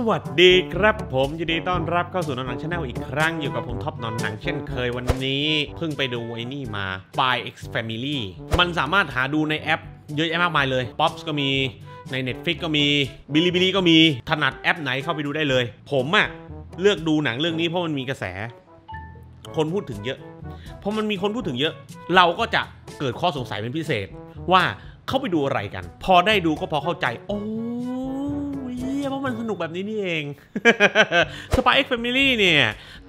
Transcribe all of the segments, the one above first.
สวัสดีครับผมยินดีต้อนรับเข้าสู่นอนหนังชาแนลอีกครั้ง อยู่กับผมท็อปนอนหนัง เช่นเคยวันนี้ เพิ่งไปดูไอ้นี่มา By X Family มันสามารถหาดูในแอปเยอะแยะมากมายเลย Pops ก็มีใน Netflix ก็มีบิลิบิลิก็มี ถนัดแอปไหนเข้าไปดูได้เลย ผมอะเลือกดูหนังเรื่องนี้เพราะมันมีกระแส คนพูดถึงเยอะ เพราะมันมีคนพูดถึงเยอะ เราก็จะเกิดข้อสงสัยเป็นพิเศษว่าเข้าไปดูอะไรกัน พอได้ดูก็พอเข้าใจโอ้มันสนุกแบบนี้นี่เองสปาเอ็กซ์แฟมิลี่เนี่ย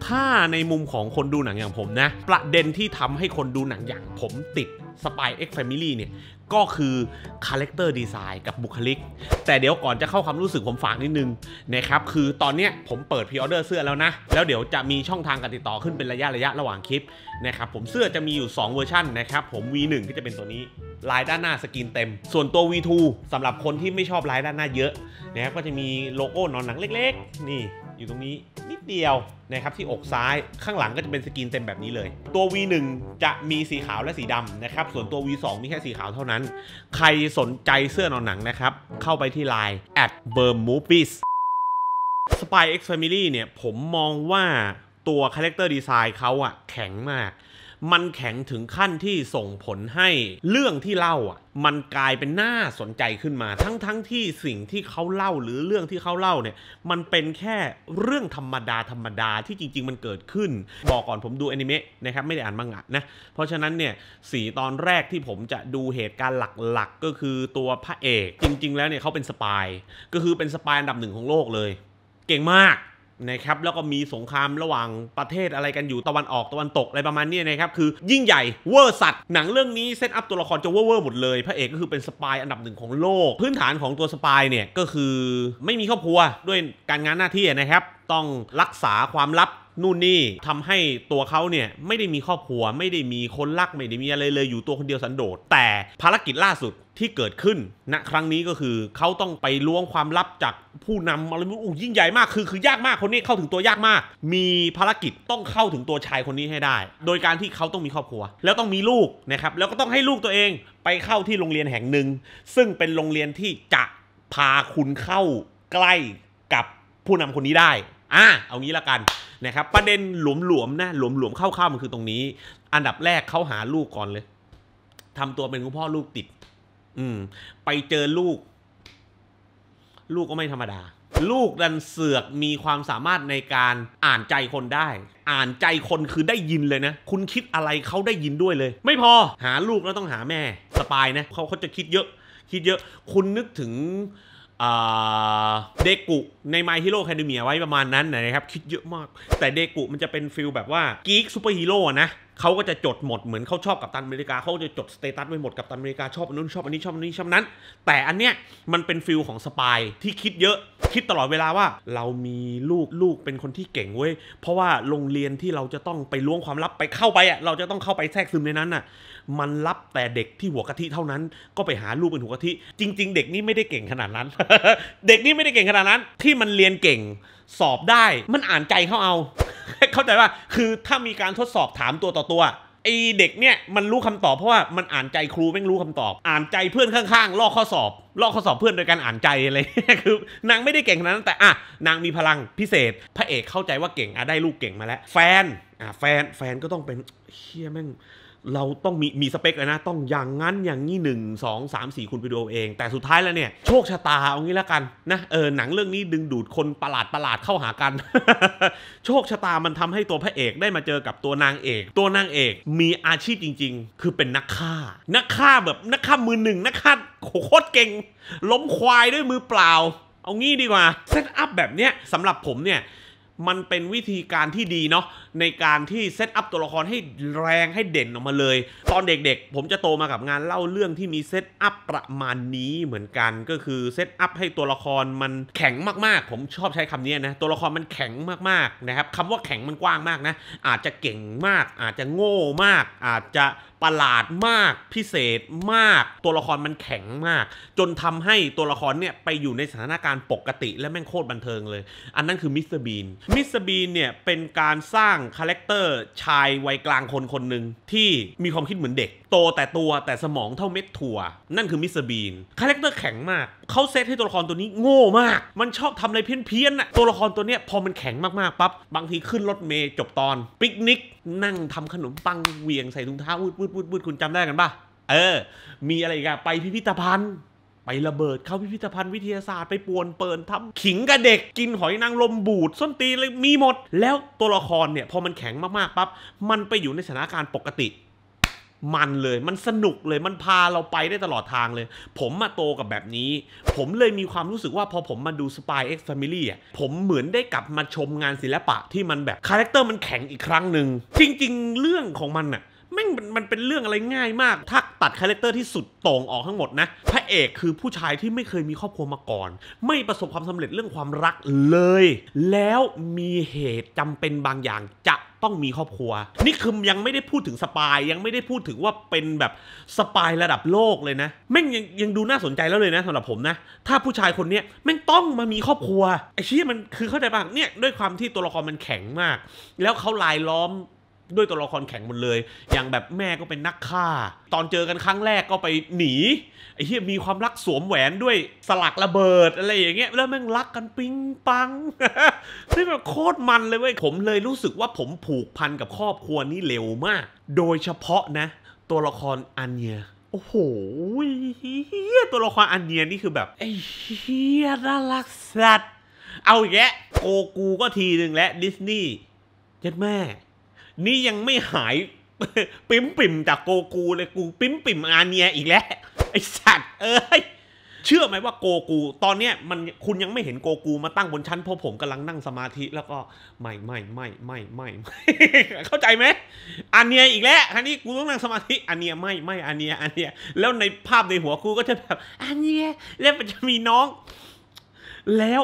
ถ้าในมุมของคนดูหนังอย่างผมนะ ประเด็นที่ทำให้คนดูหนังอย่างผมติดสปายเอ็กซ์แฟมิลี่เนี่ย ก็คือคาแรคเตอร์ดีไซน์กับบุคลิก แต่เดี๋ยวก่อนจะเข้าความรู้สึกผมฝากนิดนึงนะครับคือตอนนี้ผมเปิดพรีออเดอร์เสื้อแล้วนะ แล้วเดี๋ยวจะมีช่องทางการติดต่อขึ้นเป็นระยะระยะระหว่างคลิปนะครับผมเสื้อจะมีอยู่ 2 เวอร์ชันนะครับผม V1 ที่จะเป็นตัวนี้ลายด้านหน้าสกินเต็ม ส่วนตัว V2 สำหรับคนที่ไม่ชอบลายด้านหน้าเยอะนะครับก็จะมีโลโก้นอนหนังเล็ก ๆ นี่อยู่ตรงนี้นิดเดียวนะครับที่อกซ้ายข้างหลังก็จะเป็นสกรีนเต็มแบบนี้เลย ตัว V1 จะมีสีขาวและสีดำนะครับ ส่วนตัว V2 มีแค่สีขาวเท่านั้น ใครสนใจเสื้อนอนหนังนะครับ เข้าไปที่ไลน์ at b e r m o v i e s Spy X Family เนี่ยผมมองว่าตัวคาแรคเตอร์ดีไซน์เขาอะแข็งมากมันแข็งถึงขั้นที่ส่งผลให้เรื่องที่เล่าอ่ะ มันกลายเป็นน่าสนใจขึ้นมา ทั้งๆทที่สิ่งที่เขาเล่าหรือเรื่องที่เขาเล่าเนี่ยมันเป็นแค่เรื่องธรรมดาธรรมดาที่จริงๆ มันเกิดขึ้น บอกก่อนผมดูอนิเมะนะครับไม่ได้อ่านมังงะนะเพราะฉะนั้นเนี่ยสีตอนแรกที่ผมจะดูเหตุการณ์หลักๆก็คือตัวพระเอกจริงๆ แล้วเนี่ยเขาเป็นสปาย ก็คือเป็นสปายอันดับหนึ่งของโลกเลย เก่งมากนะครับ แล้วก็มีสงครามระหว่างประเทศอะไรกันอยู่ตะวันออกตะวันตกอะไรประมาณนี้นะครับ คือยิ่งใหญ่เวอร์สัตว์ หนังเรื่องนี้เซตอัพตัวละครจะเวอร์เวอร์หมดเลย พระเอกก็คือเป็นสปายอันดับหนึ่งของโลก พื้นฐานของตัวสปายเนี่ยก็คือไม่มีครอบครัวด้วยการงานหน้าที่นะครับต้องรักษาความลับ นู่นนี่ทำให้ตัวเขาเนี่ยไม่ได้มีครอบครัว ไม่ได้มีคนรัก ไม่ได้มีอะไรเลย อยู่ตัวคนเดียวสันโดษแต่ภารกิจล่าสุดที่เกิดขึ้นณนะครั้งนี้ก็คือเขาต้องไปล้วงความลับจากผู้นำอะไรไม่รู้ยิ่งใหญ่มากคือคือยากมากคนนี้เข้าถึงตัวยากมาก มีภารกิจต้องเข้าถึงตัวชายคนนี้ให้ได้ โดยการที่เขาต้องมีครอบครัว แล้วต้องมีลูกนะครับ แล้วก็ต้องให้ลูกตัวเองไปเข้าที่โรงเรียนแห่งหนึ่ง ซึ่งเป็นโรงเรียนที่จะพาคุณเข้าใกล้กับผู้นำคนนี้ได้อ่ะเอางี้ละกันนะครับ ประเด็นหลวมๆนะ หลวมๆเข้าๆมันคือตรงนี้ อันดับแรกเขาหาลูกก่อนเลย ทำตัวเป็นคุณพ่อลูกติด อืม ไปเจอลูก ลูกก็ไม่ธรรมดา ลูกดันเสือกมีความสามารถในการอ่านใจคนได้ อ่านใจคนคือได้ยินเลยนะคุณคิดอะไรเขาได้ยินด้วยเลย ไม่พอหาลูกแล้วต้องหาแม่สปายนะเขาเขาจะคิดเยอะ คิดเยอะ คุณนึกถึงเดกุ ในไมฮิโร่แคดเมียไว้ประมาณนั้น นะครับ คิดเยอะมาก แต่เดกุมันจะเป็นฟิลแบบว่ากีกซูเปอร์ฮีโร่นะเขาก็จะจดหมดเหมือนเขาชอบกับตันอเมริกาเขาจะจดสเตตัสไว้หมดกับตันอเมริกาชอบอันนู้นชอบอันนี้ชอบ อันนี้ชอบนั้น แต่อันเนี้ยมันเป็นฟิลของสปาย ที่คิดเยอะคิดตลอดเวลาว่าเรามีลูกลูกเป็นคนที่เก่งเว้ยเพราะว่าโรงเรียนที่เราจะต้องไปล้วงความลับไปเข้าไปอ่ะเราจะต้องเข้าไปแทรกซึมในนั้นอ่ะมันรับแต่เด็กที่หัวกะทิเท่านั้น ก็ไปหาลูกเป็นหัวกะทิจริง ๆ เด็กนี่ไม่ได้เก่งขนาดนั้น เด็กนี่ไม่ได้เก่งขนาดนั้น ที่มันเรียนเก่งสอบได้ มันอ่านใจเขาเอา เข้าใจว่าคือถ้ามีการทดสอบถามตัวต่อตัวไอเด็กเนี่ยมันรู้คำตอบเพราะว่ามันอ่านใจครูแม่งรู้คำตอบ อ่านใจเพื่อนข้างๆลอกข้อสอบลอกข้อสอบเพื่อนโดยการอ่านใจอะไรคือนางไม่ได้เก่งขนาดนั้น แต่อ่ะนางมีพลังพิเศษ พระเอกเข้าใจว่าเก่งอ่ะได้ลูกเก่งมาแล้วแฟนอ่ะแฟนแฟนก็ต้องเป็นเฮียแม่งเราต้องมีมีสเปคเลยนะต้องอย่างนั้นอย่างนี้หนึ่งสองสามสี่คุณไปดูเอง แต่สุดท้ายแล้วเนี่ยโชคชะตาเอางี้แล้วกันนะเออหนังเรื่องนี้ดึงดูดคนประหลาดประหลาดเข้าหากัน โชคชะตามันทำให้ตัวพระเอกได้มาเจอกับตัวนางเอก ตัวนางเอกมีอาชีพจริง ๆ คือเป็นนักฆ่านักฆ่าแบบนักฆ่ามือหนึ่งนักฆ่าโคตรเก่ง ล้มควายด้วยมือเปล่าเอางี้ดีกว่าเซตอัพแบบเนี้ยสำหรับผมเนี่ยมันเป็นวิธีการที่ดีเนาะในการที่เซตอัพตัวละครให้แรงให้เด่นออกมาเลย ตอนเด็กๆ ผมจะโตมากับงานเล่าเรื่องที่มีเซตอัพประมาณนี้เหมือนกัน ก็คือเซตอัพให้ตัวละครมันแข็งมากๆ ผมชอบใช้คำนี้นะตัวละครมันแข็งมากๆนะครับคำว่าแข็งมันกว้างมากนะ อาจจะเก่งมาก อาจจะโง่มาก อาจจะประหลาดมากพิเศษมาก ตัวละครมันแข็งมาก จนทำให้ตัวละครเนี่ย ไปอยู่ในสถานการณ์ปกติและแม่งโคตรบันเทิงเลย อันนั้นคือมิสเตอร์บีนมิสเตอร์บีนเนี่ย เป็นการสร้างคาแรคเตอร์ชายวัยกลางคนคนหนึ่งที่มีความคิดเหมือนเด็กโตแต่ตัวแต่สมองเท่าเม็ดถั่วนั่นคือมิสเตอร์บีนคาแรคเตอร์แข็งมาก เขาเซตให้ตัวละครตัวนี้โง่มาก มันชอบทำอะไรเพี้ยนๆน่ะตัวละครตัวเนี้ยพอมันแข็งมาก ๆปั๊บบางทีขึ้นรถเมย์จบตอนปิกนิก นั่งทำขนมปังเวียงใส่ถุงเท้าวุดวุดวุดวดคุณจำได้กันปะเออ มีอะไรกันไปพิพิธภัณฑ์ ไประเบิดเข้าพิพิธภัณฑ์วิทยาศาสตร์ไปป่วนเปินทำ ขิงกับเด็กกินหอยนางรมบูดส้นตีเลยมีหมด แล้วตัวละครเนี่ยพอมันแข็งมากๆปั๊บมันไปอยู่ในสถานการณ์ปกติมันเลย มันสนุกเลย มันพาเราไปได้ตลอดทางเลย ผมมาโตกับแบบนี้ ผมเลยมีความรู้สึกว่าพอผมมาดู Spy X Family อ่ะ ผมเหมือนได้กลับมาชมงานศิลปะที่มันแบบ คาแรคเตอร์มันแข็งอีกครั้งหนึ่ง จริงๆ เรื่องของมันอ่ะแม่งมัน เป็นเรื่องอะไรง่ายมากถ้าตัดคาแรคเตอร์ที่สุดตรงออกทั้งหมดนะพระเอกคือผู้ชายที่ไม่เคยมีครอบครัวมาก่อน ไม่ประสบความสำเร็จเรื่องความรักเลย แล้วมีเหตุจำเป็นบางอย่างจะต้องมีครอบครัว นี่คือยังไม่ได้พูดถึงสปายยังไม่ได้พูดถึงว่าเป็นแบบสปายระดับโลกเลยนะแม่งยังยังดูน่าสนใจแล้วเลยนะสำหรับผมนะถ้าผู้ชายคนนี้แม่งต้องมามีครอบครัวไอ้ชี้มันคือเข้าใจป่ะเนี่ยด้วยความที่ตัวละครมันแข็งมาก แล้วเขาลายล้อมด้วยตัวละครแข็งหมดเลย อย่างแบบแม่ก็เป็นนักฆ่า ตอนเจอกันครั้งแรกก็ไปหนีไอ้เฮียมีความรักสวมแหวนด้วยสลักระเบิด อะไรอย่างเงี้ย แล้วแม่งรักกันปิ๊งปังนี่แบบโคตรมันเลยเว้ย ผมเลยรู้สึกว่าผมผูกพันกับครอบครัวนี้เร็วมาก โดยเฉพาะนะ ตัวละครอันเนีย โอ้โหเฮียตัวละครอันเนียนี่คือแบบไอ้เฮียน่ารักสัตว์เอาอยยโกกูก็ทีหนึ่งและดิสนีย์ยัดแม่นี่ยังไม่หายปิ้มปิ่มจากโกกูเลยกู ปิ้มปิ่มอาเนียอีกแล้วไอสัตว์เอ้ยเชื่อไหมว่าโกกูตอนเนี้ย มันคุณยังไม่เห็นโกกูมาตั้งบนชั้นเพราะผมกำลังนั่งสมาธิแล้วก็ไม่ไม่ไม่ไม่ไม่เข้าใจไหมอาเนียอีกแล้วครั้นี้กูต้องนั่งสมาธิอาเนียไม่ไม่อาเนียอาเนียแล้วในภาพในหัวกูก็จะแบบอาเนียแล้วมันจะมีน้อง แล้ว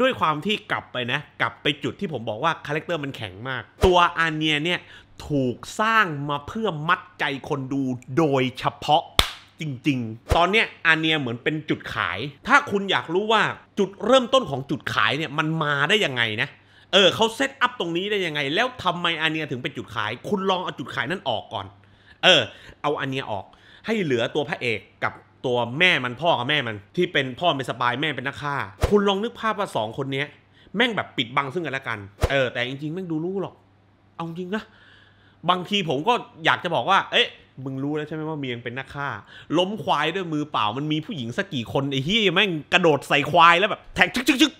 ด้วยความที่กลับไปนะกลับไปจุดที่ผมบอกว่า คาแรคเตอร์มันแข็งมาก ตัวอาเนียเนี่ยถูกสร้างมาเพื่อมัดใจคนดูโดยเฉพาะจริง ๆ ตอนเนี้ยอาเนียเหมือนเป็นจุดขาย ถ้าคุณอยากรู้ว่าจุดเริ่มต้นของจุดขายเนี่ยมันมาได้ยังไงนะ เออเขาเซตอัพตรงนี้ได้ยังไง แล้วทำไมอาเนียถึงเป็นจุดขาย คุณลองเอาจุดขายนั่นออกก่อน เออเอาอาเนียออกให้เหลือตัวพระเอกกับตัวแม่มันพ่อกับแม่มัน ที่เป็นพ่อเป็นสปายแม่เป็นนักฆ่า คุณลองนึกภาพว่าสอง คนเนี้ย แม่งแบบปิดบังซึ่งกันและกัน เออแต่จริงๆแม่งดูรู้หรอก เอาจริงนะบางทีผมก็อยากจะบอกว่า เอ๊ะ มึงรู้แล้วใช่ไหมว่าเมียงเป็นนักฆ่า ล้มควายด้วยมือเปล่ามันมีผู้หญิงสักกี่คนไอ้เฮียแม่งกระโดดใส่ควายแล้วแบบ แทงชึกชึกชึก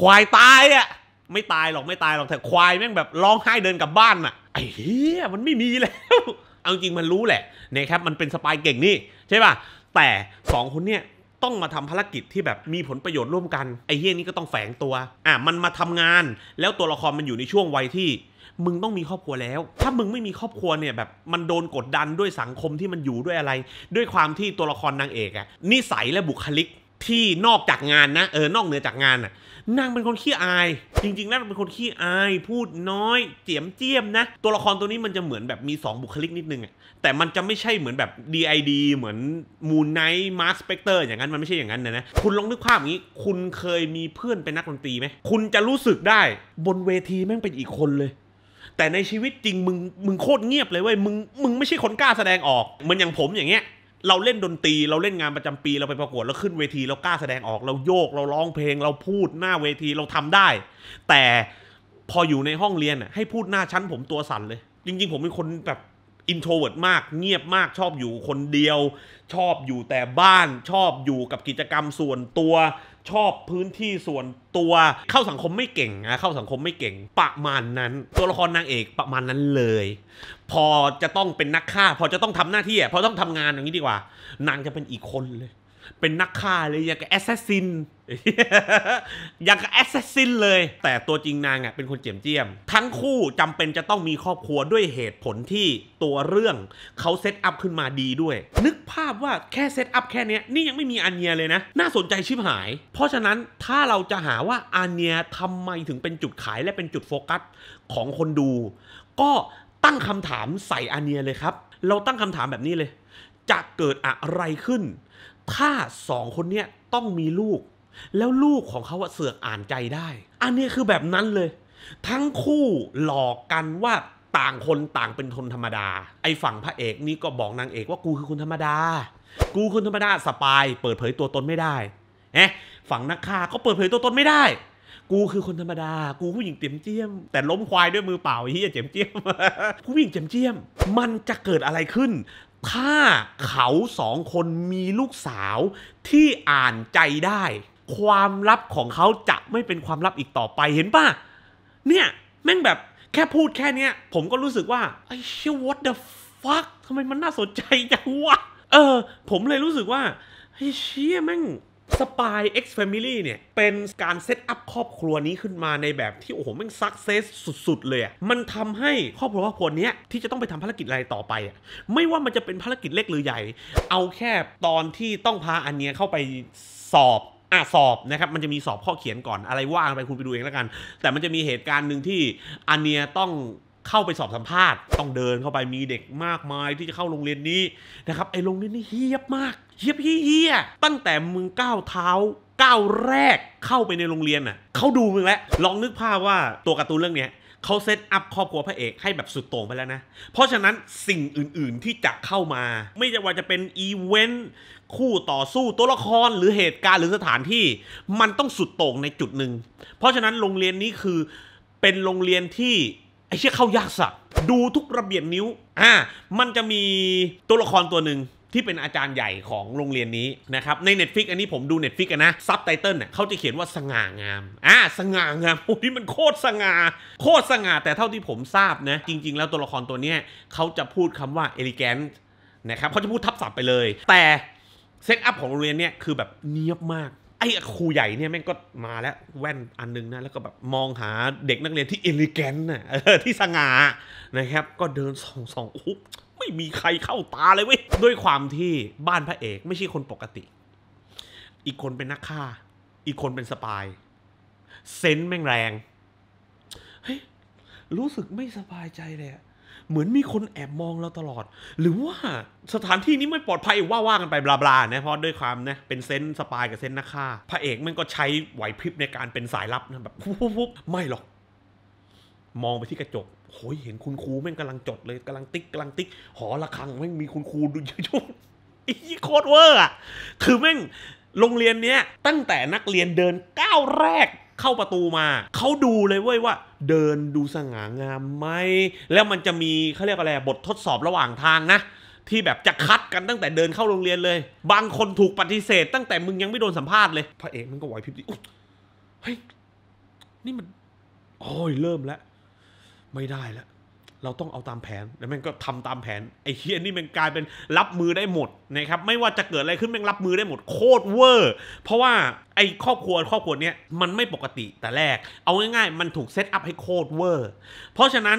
ควายตายอ่ะไม่ตายหรอกไม่ตายหรอกแต่ควาย แม่งแบบร้องไห้เดินกลับบ้านอ่ะไอ้เฮียมันไม่มีแล้วเอาจริงมันรู้แหละนะครับมันเป็นสปายเก่งนี่ใช่ป่ะแต่ 2คนเนี่ยต้องมาทำภารกิจที่แบบมีผลประโยชน์ร่วมกันไอ้เฮี้ยนี้ก็ต้องแฝงตัวอ่ะมันมาทำงานแล้วตัวละครมันอยู่ในช่วงวัยที่ มึงต้องมีครอบครัวแล้ว ถ้ามึงไม่มีครอบครัวเนี่ยแบบมันโดนกดดันด้วยสังคมที่มันอยู่ด้วยอะไร ด้วยความที่ตัวละครนางเอกอะนิสัยและบุคลิกที่นอกจากงานนะเออนอกเหนือจากงานน่ะนางเป็นคนขี้อาย จริงๆแล้วเป็นคนขี้อายพูดน้อยเจียมเจียมนะ ตัวละครตัวนี้มันจะเหมือนแบบมี 2 บุคลิกนิดนึงแต่มันจะไม่ใช่เหมือนแบบ DID เหมือนมูนไนท์มาร์สเปกเตอร์อย่างนั้นมันไม่ใช่อย่างนั้นนะนะคุณลองนึกภาพอย่างนี้ คุณเคยมีเพื่อนเป็นนักดนตรีไหม คุณจะรู้สึกได้บนเวทีแม่งเป็นอีกคนเลย แต่ในชีวิตจริงมึงมึงโคตรเงียบเลยเว้ยมึงมึงไม่ใช่คนกล้าแสดงออกเหมือนอย่างผมอย่างเงี้ยเราเล่นดนตรีเราเล่นงานประจำปีเราไปประกวด เราขึ้นเวทีเรากล้าแสดงออก เราโยกเราร้องเพลง เราพูดหน้าเวทีเราทำได้ แต่พออยู่ในห้องเรียน่ให้พูดหน้าชั้นผมตัวสั่นเลย จริง ๆ ผมเป็นคนแบบอินโทรเวิร์ดมาก เงียบมากชอบอยู่คนเดียว ชอบอยู่แต่บ้านชอบอยู่กับกิจกรรมส่วนตัวชอบพื้นที่ส่วนตัวเข้าสังคมไม่เก่งนะเข้าสังคมไม่เก่งประมาณนั้นตัวละครนางเอกประมาณนั้นเลย พอจะต้องเป็นนักฆ่าพอจะต้องทำหน้าที่พอต้องทำงานอย่างนี้ดีกว่านางจะเป็นอีกคนเลยเป็นนักฆ่าเลย อย่างกับแอสซัสซินอย่างกับแอสซัสซินเลย แต่ตัวจริงนางอ่ะเป็นคนเจียมเจียม ทั้งคู่จำเป็นจะต้องมีครอบครัวด้วยเหตุผลที่ตัวเรื่องเขาเซตอัพขึ้นมาดีด้วย นึกภาพว่าแค่เซตอัพแค่นี้นี่ยังไม่มีอันเนียเลยนะ น่าสนใจชิบหาย เพราะฉะนั้นถ้าเราจะหาว่าอันเนียทำไมถึงเป็นจุดขายและเป็นจุดโฟกัสของคนดู ก็ตั้งคำถามใส่อันเนียเลยครับ เราตั้งคำถามแบบนี้เลย จะเกิดอะไรขึ้นถ้าสองคนเนี้ยต้องมีลูกแล้วลูกของเขาเสือกอ่านใจได้ อันนี้คือแบบนั้นเลย ทั้งคู่หลอกกันว่าต่างคนต่างเป็นคนธรรมดา ไอ้ฝั่งพระเอกนี่ก็บอกนางเอกว่ากูคือคนธรรมดา กูคนธรรมดา สปายเปิดเผยตัวตนไม่ได้เอ๊ะฝั่งนักฆ่าก็เปิดเผยตัวตน ไม่ได้ กูคือคนธรรมดา กูผู้หญิงเจียมเจียมแต่ล้มควายด้วยมือเปล่าเฮียเจียมเจียมผู้หญิงเจียมเจียม มันจะเกิดอะไรขึ้นถ้าเขาสองคนมีลูกสาวที่อ่านใจได้ ความลับของเขาจะไม่เป็นความลับอีกต่อไปเห็นป่ะ เนี่ย แม่งแบบแค่พูดแค่เนี้ยผมก็รู้สึกว่า ไอ้เชี่ย what the fuck ทำไมมันน่าสนใจจังวะ เออ ผมเลยรู้สึกว่า ไอ้เชี่ยแม่งสปายเอ็กซ์แฟมิลี่เนี่ย เป็นการเซตอัพครอบครัวนี้ขึ้นมาในแบบที่ โอ้โหมันสักเซสสุด ๆ เลยอ่ะมันทำให้ครอบครัวครอบครัวนี้ที่จะต้องไปทำภารกิจอะไรต่อไปอ่ะไม่ว่ามันจะเป็นภารกิจเล็กหรือใหญ่ เอาแค่ตอนที่ต้องพาอันเนี้ยเข้าไปสอบ อ่ะ สอบนะครับ มันจะมีสอบข้อเขียนก่อนอะไรว่างไปคุณไปดูเองแล้วกัน แต่มันจะมีเหตุการณ์หนึ่งที่อันเนียต้องเข้าไปสอบสัมภาษณ์ ต้องเดินเข้าไปมีเด็กมากมายที่จะเข้าโรงเรียนนี้นะครับไอโรงเรียนนี้เฮียบมากเฮียยเฮียตั้งแต่มึงก้าวเท้าก้าวแรกเข้าไปในโรงเรียนน่ะเขาดูมึงแล้ว ลองนึกภาพว่าตัวการ์ตูนเรื่องเนี้ยเขาเซตอัพครอบครัวพระเอกให้แบบสุดโต่งไปแล้วนะเพราะฉะนั้นสิ่งอื่นๆที่จะเข้ามาไม่ว่าจะเป็นอีเวนต์คู่ต่อสู้ตัวละครหรือเหตุการณ์หรือสถานที่มันต้องสุดโต่งในจุดหนึ่งเพราะฉะนั้นโรงเรียนนี้คือเป็นโรงเรียนที่ไอ้เชี่ยเข้ายากสัตว์ดูทุกระเบียบนิ้วอ่ามันจะมีตัวละครตัวหนึ่งที่เป็นอาจารย์ใหญ่ของโรงเรียนนี้นะครับใน Netflix อันนี้ผมดู Netflix กันนะซับไตเติลเนี่ยเขาจะเขียนว่าสง่างาม อ่า สง่างามโอ้ยมันโคตรสง่าโคตรสง่า แต่เท่าที่ผมทราบนะ จริง ๆ แล้วตัวละครตัวนี้เขาจะพูดคำว่า elegant นะครับเขาจะพูดทับศัพท์ไปเลย แต่เซตอัพของโรงเรียนเนี่ยคือแบบเนียบมากไอ้ครูใหญ่เนี่ยแม่งก็มาแล้ว แว่นอันนึงนะแล้วก็แบบมองหาเด็กนักเรียนที่เอลิเกนน่ะที่สง่านะครับ ก็เดินส่องส่องโอ้ไม่มีใครเข้าตาเลยเว้ยด้วยความที่บ้านพระเอก ไม่ใช่คนปกติ อีกคนเป็นนักฆ่า อีกคนเป็นสปาย เซนแม่งแรงเฮ้ยรู้สึกไม่สบายใจเลยอะเหมือนมีคนแอบมองเราตลอด หรือว่าสถานที่นี้ไม่ปลอดภัยว่าว่ากันไปบลาบลานะ เพราะด้วยความนะ เป็นเซนสปายกับเซนนักฆ่า พระเอกมันก็ใช้ไหวพริบในการเป็นสายลับนะแบบปุ๊บไม่หรอก มองไปที่กระจกโหยเห็นคุณครูแม่งกำลังจดเลยกำลังติ๊กกำลังติ๊ก หอระฆังแม่งมีคุณครูดูเยอะชุบอีโคตรเวอร์อะคือแม่ง โรงเรียนเนี้ยตั้งแต่นักเรียนเดินก้าวแรกเข้าประตูมา เขาดูเลยเว้ยว่า เดินดูสง่างามไหม แล้วมันจะมีเขาเรียกอะไร บททดสอบระหว่างทางนะ ที่แบบจะคัดกันตั้งแต่เดินเข้าโรงเรียนเลย บางคนถูกปฏิเสธ ตั้งแต่มึงยังไม่โดนสัมภาษณ์เลย พระเอกมันก็ไหวพริบดีเฮ้ยนี่มันโอ้ยเริ่มแล้ว ไม่ได้แล้วเราต้องเอาตามแผนแล้วมันก็ทำตามแผนไอ้เฮียนี่มันกลายเป็นรับมือได้หมดนะครับไม่ว่าจะเกิดอะไรขึ้นมันรับมือได้หมดโคตรเวอร์เพราะว่าไอ้ครอบครัวครอบครัวเนี้ยมันไม่ปกติแต่แรกเอาง่ายๆ มันถูกเซตอัพให้โคตรเวอร์เพราะฉะนั้น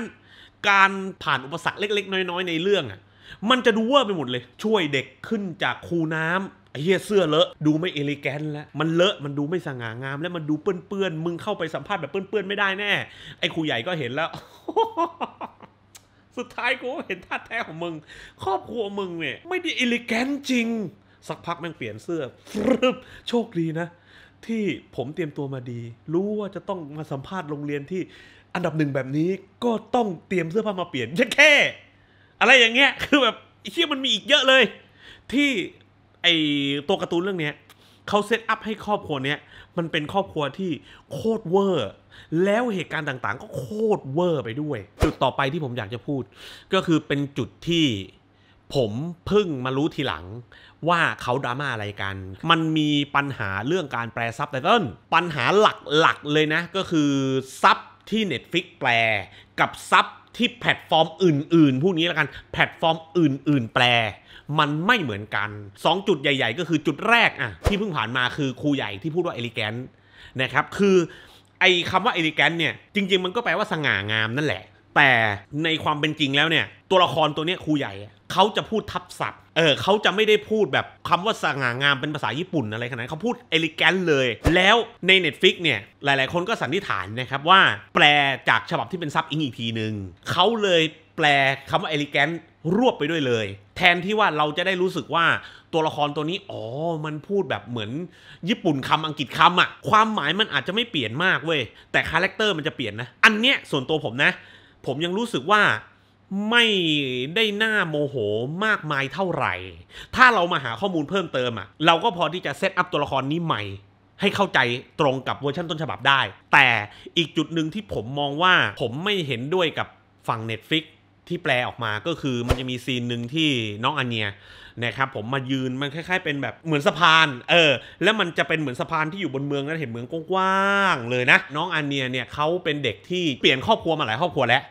การผ่านอุปสรรคเล็กๆ น้อยๆ ในเรื่องอ่ะมันจะดูเวอร์ไปหมดเลยช่วยเด็กขึ้นจากคูน้ำไอ้เหี้ยเสื้อเลอะดูไม่เอลิแกนแล้วมันเลอะมันดูไม่สง่างาม แล้วมันดูเปื้อนๆมึงเข้าไปสัมภาษณ์แบบเปื้อนๆไม่ได้แน่ ไอ้ครูใหญ่ก็เห็นแล้วสุดท้ายกูเห็นท่าแท้ของมึงครอบครัวมึงเนี่ยไม่ได้อิเลแกนจริง สักพักแม่งเปลี่ยนเสื้อโชคดีนะ ที่ผมเตรียมตัวมาดี รู้ว่าจะต้องมาสัมภาษณ์โรงเรียนที่อันดับหนึ่งแบบนี้ก็ต้องเตรียมเสื้อผ้ามาเปลี่ยนแค่อะไรอย่างเงี้ยคือแบบเชี่อมันมีอีกเยอะเลย ที่ไอตัวการ์ตูนเรื่องเนี้ยเขาเซตอัพให้ครอบครัวเนี้ย มันเป็นครอบครัวที่โคตรเวอร์แล้วเหตุการณ์ต่างๆ ก็โคตรเวอร์ไปด้วย จุดต่อไปที่ผมอยากจะพูด ก็คือเป็นจุดที่ผมเพิ่งมารู้ทีหลังว่าเขาดราม่าอะไรกัน มันมีปัญหาเรื่องการแปลซับไตเติลปัญหาหลักๆเลยนะก็คือซับที่ Netflix แปลกับซับที่แพลตฟอร์มอื่นๆพวกนี้แล้วกัน แพลตฟอร์มอื่นๆ แปล มันไม่เหมือนกัน 2 จุดใหญ่ๆ ก็คือ จุดแรกอะที่เพิ่งผ่านมาคือครูใหญ่ที่พูดว่าเอลิแกนนะครับคือไอ้คำว่าเอลิแกนเนี่ยจริงๆมันก็แปลว่าสง่างามนั่นแหละ แต่ ในความเป็นจริงแล้วเนี่ยตัวละครตัวเนี้ยครูใหญ่เขาจะพูดทับศัพท์ เออ เขาจะไม่ได้พูดแบบคำว่าสง่างามเป็นภาษาญี่ปุ่นอะไรขนาดนั้น เขาพูดเอลิแกนเลย แล้วใน Netflix เนี่ย หลาย ๆ คนก็สันนิษฐานนะครับว่า แปลจากฉบับที่เป็นซับอิงอีกทีหนึ่งเขาเลยแปลคำว่าเอลิแกนรวบไปด้วยเลย แทนที่ว่าเราจะได้รู้สึกว่าตัวละครตัวนี้ อ๋อ มันพูดแบบเหมือนญี่ปุ่นคำอังกฤษคำอะ ความหมายมันอาจจะไม่เปลี่ยนมากเว้ย แต่คาแรคเตอร์มันจะเปลี่ยนนะ อันเนี้ยส่วนตัวผมนะ ผมยังรู้สึกว่าไม่ได้หน้าโมโหมากมายเท่าไหร่ ถ้าเรามาหาข้อมูลเพิ่มเติมอะ่ะ เราก็พอที่จะเซตอัพตัวละครนี้ใหม่ ให้เข้าใจตรงกับเวอร์ชันต้นฉบับได้ แต่อีกจุดหนึ่งที่ผมมองว่าผมไม่เห็นด้วยกับฝั่ง Netflix ที่แปลออกมาก็คือมันจะมีซีนหนึ่งที่น้องอันเนียนะครับผมมายืนมันคล้ายๆเป็นแบบเหมือนสะพานเออแล้วมันจะเป็นเหมือนสะพานที่อยู่บนเมืองแล้วเห็นเมืองกว้างๆเลยนะน้องอันเนียเนี่ยเขาเป็นเด็กที่เปลี่ยนครอบครัวมาหลายครอบครัวแล้ว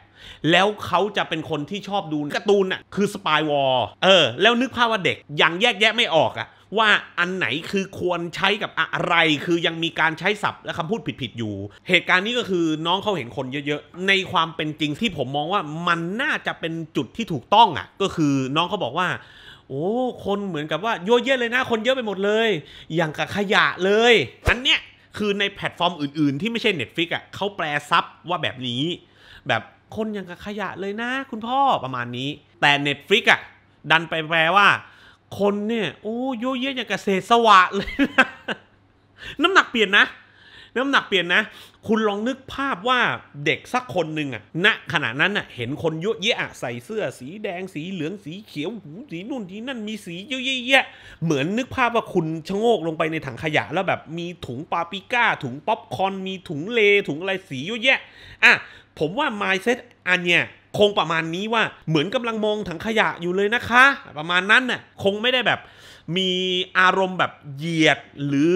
แล้วเขาจะเป็นคนที่ชอบดูการ์ตูนอะคือสปายวอลเออแล้วนึกภาพว่าเด็กยังแยกแยะไม่ออกอะว่าอันไหนคือควรใช้กับอะไร คือยังมีการใช้ศัพท์และคำพูดผิดๆอยู่ เหตุการณ์นี้ก็คือน้องเขาเห็นคนเยอะๆ ในความเป็นจริงที่ผมมองว่ามันน่าจะเป็นจุดที่ถูกต้องอะก็คือน้องเขาบอกว่า โอ้คนเหมือนกับว่าเยอะแยะเลยนะคนเยอะไปหมดเลย อย่างกับขยะเลยอันเนี้ยคือในแพลตฟอร์มอื่นๆ ที่ไม่ใช่ Netflix อะ่ะเขาแปลซับว่าแบบนี้ แบบคนอย่างกับขยะเลยนะ คุณพ่อประมาณนี้ แต่ Netflix อะ่ะดันไปแปลว่า คนเนี่ยโอ้ยเยอะอย่างกับเศษสวะ เลยนะน้ำหนักเปลี่ยนนะน้ำหนักเปลี่ยนนะ คุณลองนึกภาพว่าเด็กสักคนหนึ่งอะณ ขณะนั้นอะเห็นคนเยอะแยะใส่เสื้อสีแดงสีเหลืองสีเขียว หูสีนุ่นสีนั่นมีสีเยอะแยะเหมือนนึกภาพว่าคุณชะโงกลงไปในถังขยะแล้วแบบมีถุงปาปิก้า ถุงป๊อปคอนมีถุงเลถุงอะไรสีเยอะแยะอ่ะผมว่า mindset อันเนี้ยคงประมาณนี้ว่าเหมือนกำลังมองถังขยะอยู่เลยนะคะ ประมาณนั้นน่ะคงไม่ได้แบบมีอารมณ์แบบเหยียด หรือ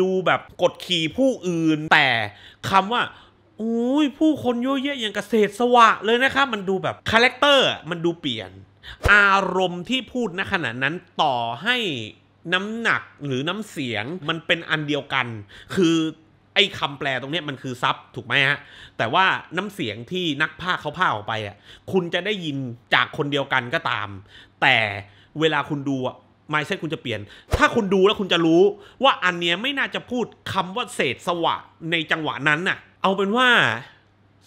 ดูแบบ กดขี่ผู้อื่นแต่คำว่าอุ้ยผู้คนเยอะแยะอย่างเกษตรสวะเลยนะครับมันดูแบบคาแรคเตอร์มันดูเปลี่ยน อารมณ์ที่พูดณขณะนั้นต่อให้น้ำหนักหรือน้ำเสียงมันเป็นอันเดียวกัน คือไอ้คำแปลตรงนี้มันคือซับถูกไหมฮะ แต่ว่าน้ำเสียงที่นักพากเขาพาคออกไปอ่ะคุณจะได้ยินจากคนเดียวกันก็ตาม แต่เวลาคุณดูอ่ะมายเซ็ตคุณจะเปลี่ยน ถ้าคุณดูแล้วคุณจะรู้ ว่าอันเนี้ยไม่น่าจะพูดคำว่าเศษสวะ ในจังหวะนั้นน่ะ เอาเป็นว่า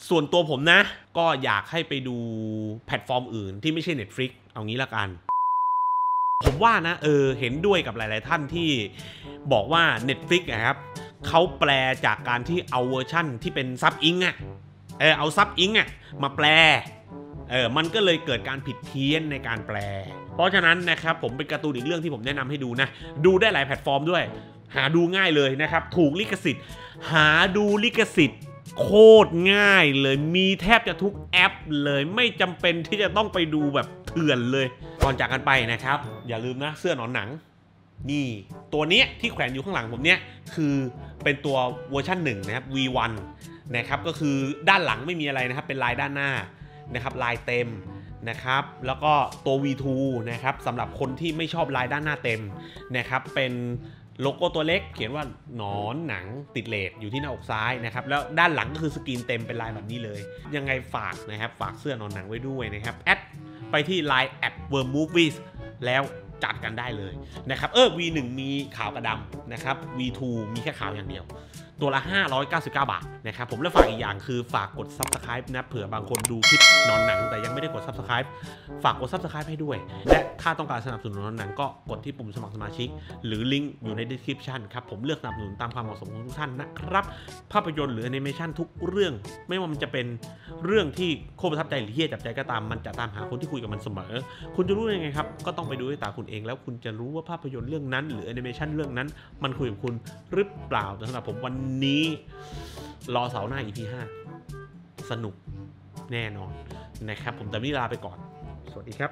ส่วนตัวผมนะ ก็อยากให้ไปดูแพลตฟอร์มอื่น ที่ไม่ใช่ Netflix เอางี้ละกัน ผมว่านะเออเห็นด้วยกับหลาย ๆ ท่านที่บอกว่า Netflix นะครับเขาแปลจากการที่เอาเวอร์ชั่น ที่เป็นซับอิงอะเออเอาซับอิงอะมาแปลเออมันก็เลยเกิดการผิดเพี้ยนในการแปลราะฉะนั้นนะครับผมเป็นการ์ตูนอีกเรื่องที่ผมแนะนำให้ดูนะดูได้หลายแพลตฟอร์มด้วย หาดูง่ายเลยนะครับ ถูกลิขสิทธิ์ หาดูลิขสิทธิ์ โคตรง่ายเลยมีแทบจะทุกแอป เลยไม่จำเป็นที่จะต้องไปดูแบบเถื่อนเลยก่อนจากกันไปนะครับ อย่าลืมนะ เสื้อหนอนหนัง นี่ ตัวนี้ที่แขวนอยู่ข้างหลังผมเนี้ยคือเป็นตัวเวอร์ชันหนึ่งนะครับ V1 นะครับก็คือด้านหลังไม่มีอะไรนะครับเป็นลายด้านหน้านะครับลายเต็มนะครับแล้วก็ตัว V2 นะครับสำหรับคนที่ไม่ชอบลายด้านหน้าเต็มนะครับเป็นโลโก้ตัวเล็ก เขียนว่าหนอนหนังติดเลดอยู่ที่หน้าอกซ้ายนะครับแล้วด้านหลังก็คือสกรีนเต็มเป็นลายแบบนี้เลย ยังไงฝากนะครับฝากเสื้อหนอนหนังไว้ด้วยนะครับแอดไปที่ Line แอด w o ร์มม v i e s แล้วจัดกันได้เลยนะครับเออ V1 มีขาวกระดำนะครับ V2 มีแค่ขาวอย่างเดียวตัวละ 599 บาทนะครับผมและฝากอีกอย่างคือฝากกด subscribe นะ เผื่อบางคนดูคลิปนอนหนังแต่ยังไม่ได้กด subscribe ฝากกด subscribe ให้ด้วย และถ้าต้องการสนับสนุนนอนหนังก็กดที่ปุ่มสมัครสมาชิก หรือลิงก์อยู่ใน description ครับผมเลือกสนับสนุนตามความเหมาะสมของทุกท่านนะครับ ภาพยนตร์หรือแอนิเมชันทุกเรื่อง ไม่ว่ามันจะเป็นเรื่องที่โคตรประทับใจหรือเฮี้ยจับใจก็ตามมันจะตามหาคนที่คุยกับมันเสมอ คุณจะรู้ยังไงครับก็ต้องไปดูด้วยตาคุณเองแล้วคุณจะรู้ว่าภาพยนตร์เรื่องนั้นหรือแอนิเมชันเรื่องนั้นมันคุยกับคุณหรือเปล่าสำหรับผมวันนี้ รอเสาหน้า EP 5สนุกแน่นอนนะครับ ผมแต่นี่ลาไปก่อน สวัสดีครับ